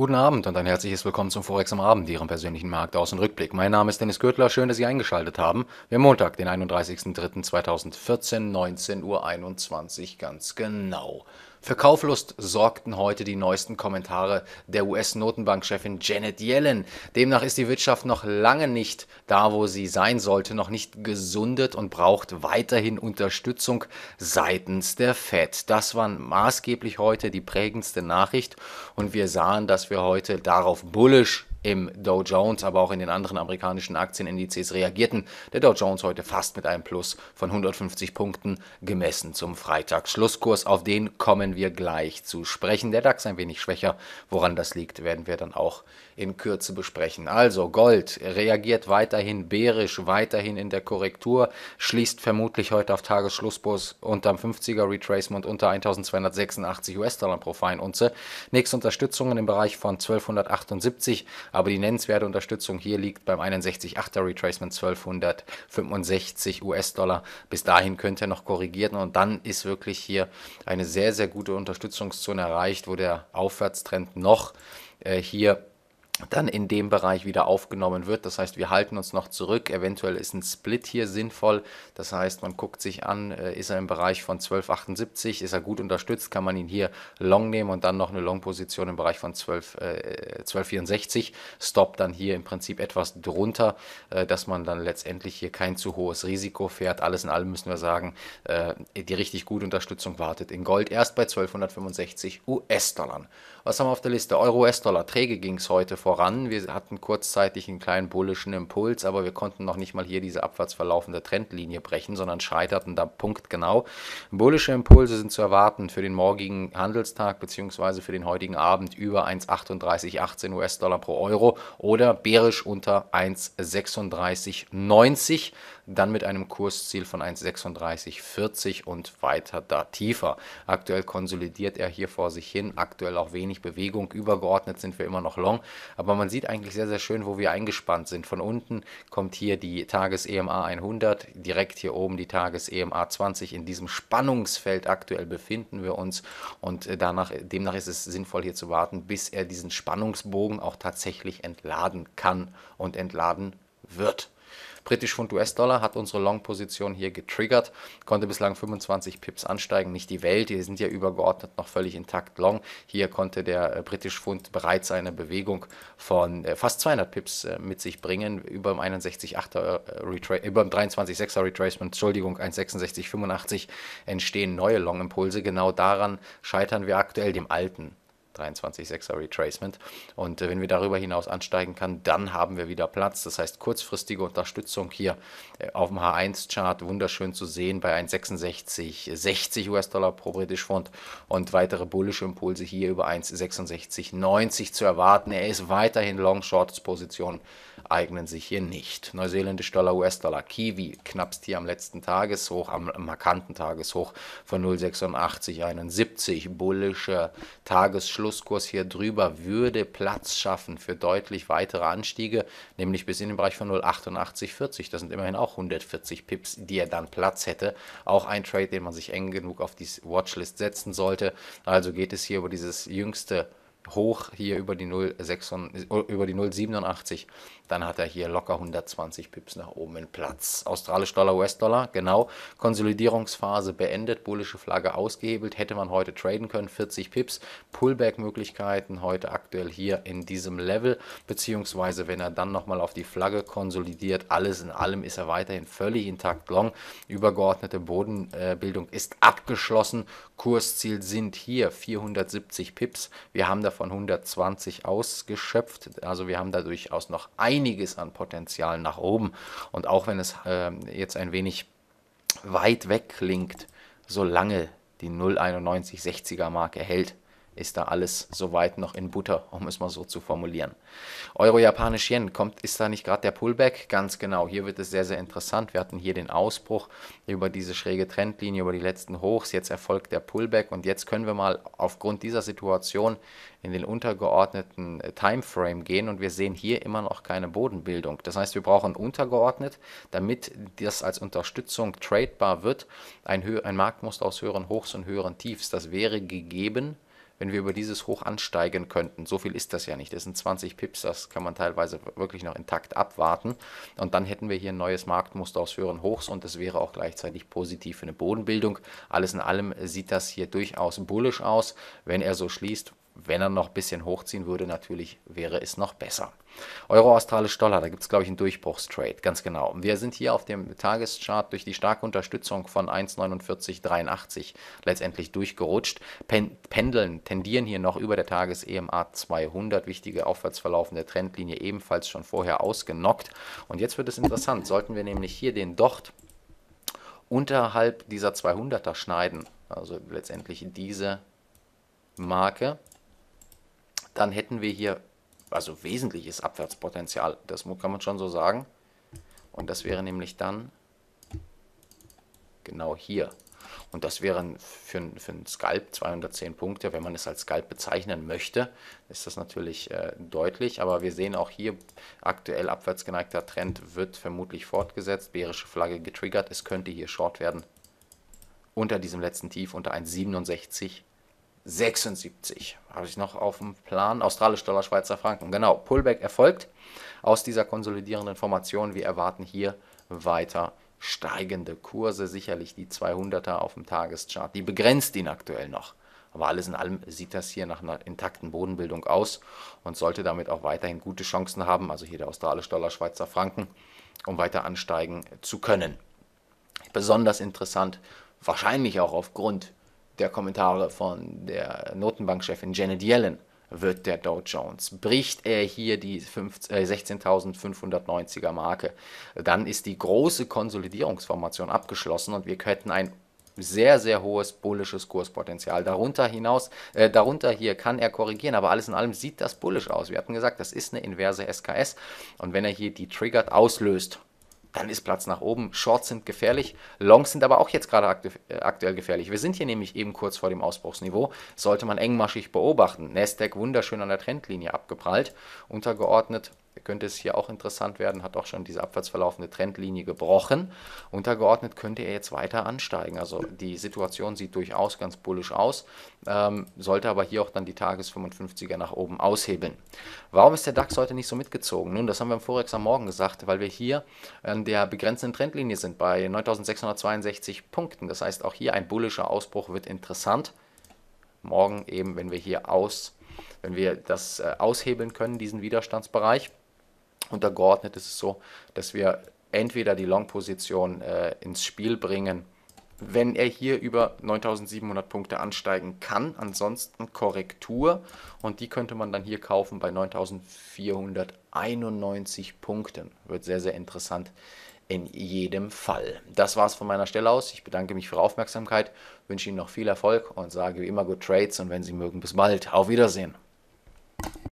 Guten Abend und ein herzliches Willkommen zum Forex am Abend, Ihrem persönlichen Markt aus und Rückblick. Mein Name ist Dennis Gürtler, schön, dass Sie eingeschaltet haben. Wir haben Montag, den 31.03.2014, 19.21 Uhr ganz genau. Für Kauflust sorgten heute die neuesten Kommentare der US-Notenbankchefin Janet Yellen. Demnach ist die Wirtschaft noch lange nicht da, wo sie sein sollte, noch nicht gesundet und braucht weiterhin Unterstützung seitens der Fed. Das war maßgeblich heute die prägendste Nachricht und wir sahen, dass wir heute darauf bullisch im Dow Jones, aber auch in den anderen amerikanischen Aktienindizes reagierten. Der Dow Jones heute fast mit einem Plus von 150 Punkten gemessen zum Freitagsschlusskurs. Auf den kommen wir gleich zu sprechen. Der DAX ein wenig schwächer. Woran das liegt, werden wir dann auch in Kürze besprechen. Also Gold reagiert weiterhin bärisch, weiterhin in der Korrektur, schließt vermutlich heute auf Tagesschlusskurs unterm 50er Retracement unter 1286 US-Dollar pro Feinunze. Nächste Unterstützungen im Bereich von 1278 aber die nennenswerte Unterstützung hier liegt beim 61,8er Retracement 1265 US-Dollar. Bis dahin könnt ihr noch korrigieren und dann ist wirklich hier eine sehr, sehr gute Unterstützungszone erreicht, wo der Aufwärtstrend noch äh, hier dann in dem Bereich wieder aufgenommen wird. Das heißt, wir halten uns noch zurück. Eventuell ist ein Split hier sinnvoll. Das heißt, man guckt sich an, äh, ist er im Bereich von 12,78, ist er gut unterstützt, kann man ihn hier long nehmen und dann noch eine Long-Position im Bereich von 12, äh, 12,64. Stop dann hier im Prinzip etwas drunter, äh, dass man dann letztendlich hier kein zu hohes Risiko fährt. Alles in allem müssen wir sagen, äh, die richtig gute Unterstützung wartet in Gold erst bei 1265 US-Dollar. Was haben wir auf der Liste? Euro-US-Dollar. Träge ging es heute vor voran. Wir hatten kurzzeitig einen kleinen bullischen Impuls, aber wir konnten noch nicht mal hier diese abwärts verlaufende Trendlinie brechen, sondern scheiterten da punktgenau. Bullische Impulse sind zu erwarten für den morgigen Handelstag bzw. für den heutigen Abend über 1,3818 US-Dollar pro Euro oder bärisch unter 1,3690, dann mit einem Kursziel von 1,3640 und weiter da tiefer. Aktuell konsolidiert er hier vor sich hin, aktuell auch wenig Bewegung. Übergeordnet sind wir immer noch long, aber man sieht eigentlich sehr, sehr schön, wo wir eingespannt sind. Von unten kommt hier die Tages-EMA 100, direkt hier oben die Tages-EMA 20. In diesem Spannungsfeld aktuell befinden wir uns und äh, danach, demnach ist es sinnvoll hier zu warten, bis er diesen Spannungsbogen auch tatsächlich entladen kann und entladen wird. Britisch Pfund US-Dollar hat unsere Long-Position hier getriggert, konnte bislang 25 Pips ansteigen, nicht die Welt, die sind ja übergeordnet noch völlig intakt long. Hier konnte der äh, Britisch Pfund bereits eine Bewegung von äh, fast 200 Pips äh, mit sich bringen, über dem 61,8er Retra über dem 23,6er Retracement, Entschuldigung, 1,6685 entstehen neue Long-Impulse. Genau daran scheitern wir aktuell dem alten 23,6er Retracement. Und äh, wenn wir darüber hinaus ansteigen kann, dann haben wir wieder Platz. Das heißt, kurzfristige Unterstützung hier äh, auf dem H1-Chart wunderschön zu sehen bei 1,66, 60 US-Dollar pro British Pfund und weitere bullische Impulse hier über 1,6690 zu erwarten. Er ist weiterhin Long-Shorts-Positionen eignen sich hier nicht. Neuseeländisch Dollar, US-Dollar, Kiwi knappst hier am letzten Tageshoch, am markanten Tageshoch von 0,8671. Bullische Tagesschluss Schlusskurs hier drüber würde Platz schaffen für deutlich weitere Anstiege, nämlich bis in den Bereich von 0,8840. Das sind immerhin auch 140 Pips, die er dann Platz hätte. Auch ein Trade, den man sich eng genug auf die Watchlist setzen sollte. Also geht es hier über dieses jüngste hoch hier über die 0,86, über die 0,87, dann hat er hier locker 120 Pips nach oben in Platz. Australisch Dollar, US-Dollar, genau. Konsolidierungsphase beendet, bullische Flagge ausgehebelt, hätte man heute traden können, 40 Pips. Pullback-Möglichkeiten heute aktuell hier in diesem Level, beziehungsweise wenn er dann nochmal auf die Flagge konsolidiert, alles in allem ist er weiterhin völlig intakt long. Übergeordnete Bodenbildung äh, ist abgeschlossen, Kursziel sind hier 470 Pips. Wir haben davon 120 ausgeschöpft. Also wir haben da durchaus noch einiges an Potenzial nach oben. Und auch wenn es äh, jetzt ein wenig weit weg klingt, solange die 0,91 60 er Marke hält, ist da alles soweit noch in Butter, um es mal so zu formulieren. Euro-Japanisch-Yen kommt, ist da nicht gerade der Pullback? Ganz genau. Hier wird es sehr, sehr interessant. Wir hatten hier den Ausbruch über diese schräge Trendlinie, über die letzten Hochs. Jetzt erfolgt der Pullback und jetzt können wir mal aufgrund dieser Situation in den untergeordneten äh, Timeframe gehen und wir sehen hier immer noch keine Bodenbildung. Das heißt, wir brauchen untergeordnet, damit das als Unterstützung tradebar wird, ein, Hö ein Marktmuster aus höheren Hochs und höheren Tiefs. Das wäre gegeben wenn wir über dieses Hoch ansteigen könnten. So viel ist das ja nicht. Das sind 20 Pips, das kann man teilweise wirklich noch intakt abwarten. Und dann hätten wir hier ein neues Marktmuster aus höheren Hochs und das wäre auch gleichzeitig positiv für eine Bodenbildung. Alles in allem sieht das hier durchaus bullisch aus. Wenn er so schließt, wenn er noch ein bisschen hochziehen würde, natürlich wäre es noch besser. Euro australisch Dollar, da gibt es, glaube ich, einen Durchbruchstrade, ganz genau. Wir sind hier auf dem Tageschart durch die starke Unterstützung von 1,4983 letztendlich durchgerutscht. Pen pendeln, tendieren hier noch über der Tages-EMA 200, wichtige aufwärtsverlaufende Trendlinie ebenfalls schon vorher ausgenockt. Und jetzt wird es interessant, sollten wir nämlich hier den Docht unterhalb dieser 200er schneiden, also letztendlich diese Marke, dann hätten wir hier also wesentliches Abwärtspotenzial. Das kann man schon so sagen. Und das wäre nämlich dann genau hier. Und das wären für, für einen Scalp 210 Punkte. Wenn man es als Scalp bezeichnen möchte, ist das natürlich äh, deutlich. Aber wir sehen auch hier, aktuell abwärts geneigter Trend wird vermutlich fortgesetzt. Bärische Flagge getriggert. Es könnte hier Short werden. Unter diesem letzten Tief, unter 1,67 76 habe ich noch auf dem Plan. Australisch Dollar, Schweizer Franken. Genau, Pullback erfolgt aus dieser konsolidierenden Formation. Wir erwarten hier weiter steigende Kurse. Sicherlich die 200er auf dem Tageschart. Die begrenzt ihn aktuell noch. Aber alles in allem sieht das hier nach einer intakten Bodenbildung aus und sollte damit auch weiterhin gute Chancen haben, also hier der Australisch Dollar, Schweizer Franken, um weiter ansteigen zu können. Besonders interessant, wahrscheinlich auch aufgrund der Kommentare von der Notenbankchefin Janet Yellen. Wird der Dow Jones, bricht er hier die 16.590er äh, Marke, dann ist die große Konsolidierungsformation abgeschlossen und wir könnten ein sehr, sehr hohes bullisches Kurspotenzial. Darunter hinaus, äh, darunter hier kann er korrigieren, aber alles in allem sieht das bullisch aus. Wir hatten gesagt, das ist eine inverse SKS und wenn er hier die triggert, auslöst, dann ist Platz nach oben. Shorts sind gefährlich, Longs sind aber auch jetzt gerade aktu äh, aktuell gefährlich. Wir sind hier nämlich eben kurz vor dem Ausbruchsniveau, sollte man engmaschig beobachten. Nasdaq wunderschön an der Trendlinie abgeprallt, untergeordnet könnte es hier auch interessant werden, hat auch schon diese abwärts verlaufende Trendlinie gebrochen. Untergeordnet könnte er jetzt weiter ansteigen. Also die Situation sieht durchaus ganz bullisch aus, ähm, sollte aber hier auch dann die Tages 55er nach oben aushebeln. Warum ist der DAX heute nicht so mitgezogen? Nun, das haben wir im Forex am Morgen gesagt, weil wir hier an der begrenzenden Trendlinie sind bei 9662 Punkten. Das heißt, auch hier ein bullischer Ausbruch wird interessant. Morgen eben, wenn wir hier aus, wenn wir das äh, aushebeln können, diesen Widerstandsbereich Untergeordnet ist es so, dass wir entweder die Long-Position äh, ins Spiel bringen, wenn er hier über 9700 Punkte ansteigen kann. Ansonsten Korrektur und die könnte man dann hier kaufen bei 9491 Punkten. Wird sehr, sehr interessant in jedem Fall. Das war es von meiner Stelle aus. Ich bedanke mich für Ihre Aufmerksamkeit, wünsche Ihnen noch viel Erfolg und sage wie immer Good Trades und wenn Sie mögen, bis bald. Auf Wiedersehen.